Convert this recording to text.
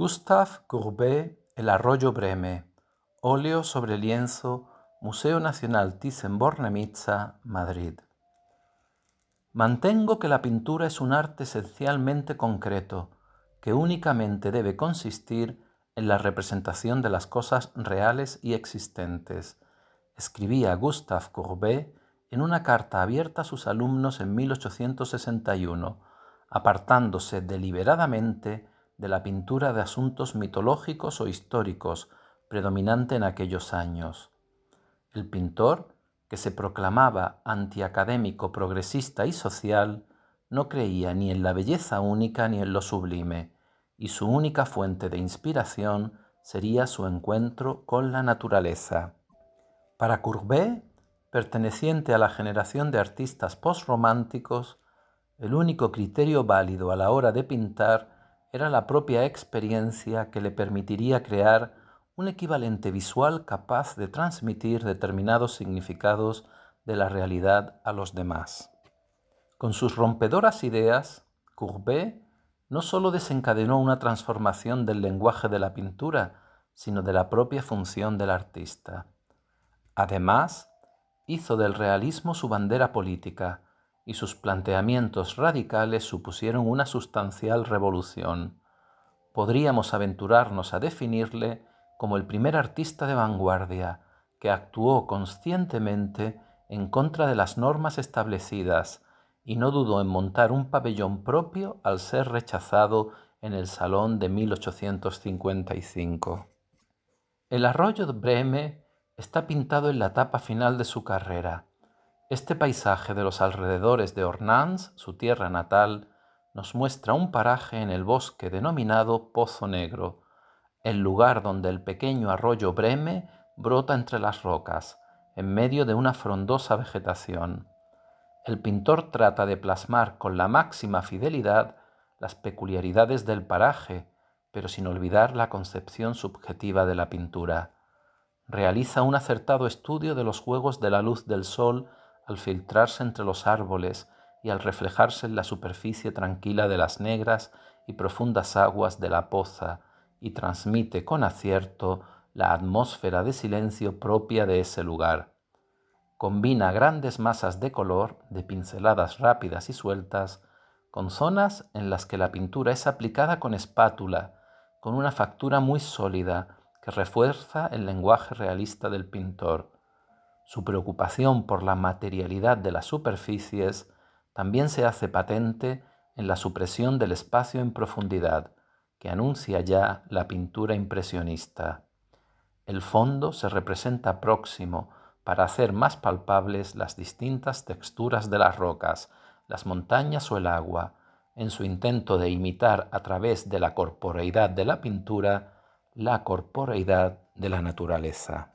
Gustave Courbet, El arroyo Breme, óleo sobre lienzo, Museo Nacional Thyssen-Bornemisza, Madrid. Mantengo que la pintura es un arte esencialmente concreto, que únicamente debe consistir en la representación de las cosas reales y existentes, escribía Gustave Courbet en una carta abierta a sus alumnos en 1861, apartándose deliberadamente de la pintura de asuntos mitológicos o históricos predominante en aquellos años. El pintor, que se proclamaba antiacadémico, progresista y social, no creía ni en la belleza única ni en lo sublime, y su única fuente de inspiración sería su encuentro con la naturaleza. Para Courbet, perteneciente a la generación de artistas postrománticos, el único criterio válido a la hora de pintar era la propia experiencia que le permitiría crear un equivalente visual capaz de transmitir determinados significados de la realidad a los demás. Con sus rompedoras ideas, Courbet no solo desencadenó una transformación del lenguaje de la pintura, sino de la propia función del artista. Además, hizo del realismo su bandera política, y sus planteamientos radicales supusieron una sustancial revolución. Podríamos aventurarnos a definirle como el primer artista de vanguardia que actuó conscientemente en contra de las normas establecidas y no dudó en montar un pabellón propio al ser rechazado en el Salón de 1855. El arroyo de Breme está pintado en la etapa final de su carrera este paisaje de los alrededores de Ornans, su tierra natal, nos muestra un paraje en el bosque denominado Pozo Negro, el lugar donde el pequeño arroyo Breme brota entre las rocas, en medio de una frondosa vegetación. El pintor trata de plasmar con la máxima fidelidad las peculiaridades del paraje, pero sin olvidar la concepción subjetiva de la pintura. Realiza un acertado estudio de los juegos de la luz del sol al filtrarse entre los árboles y al reflejarse en la superficie tranquila de las negras y profundas aguas de la poza, y transmite con acierto la atmósfera de silencio propia de ese lugar. Combina grandes masas de color, de pinceladas rápidas y sueltas, con zonas en las que la pintura es aplicada con espátula, con una factura muy sólida que refuerza el lenguaje realista del pintor. Su preocupación por la materialidad de las superficies también se hace patente en la supresión del espacio en profundidad, que anuncia ya la pintura impresionista. El fondo se representa próximo para hacer más palpables las distintas texturas de las rocas, las montañas o el agua, en su intento de imitar a través de la corporeidad de la pintura la corporeidad de la naturaleza.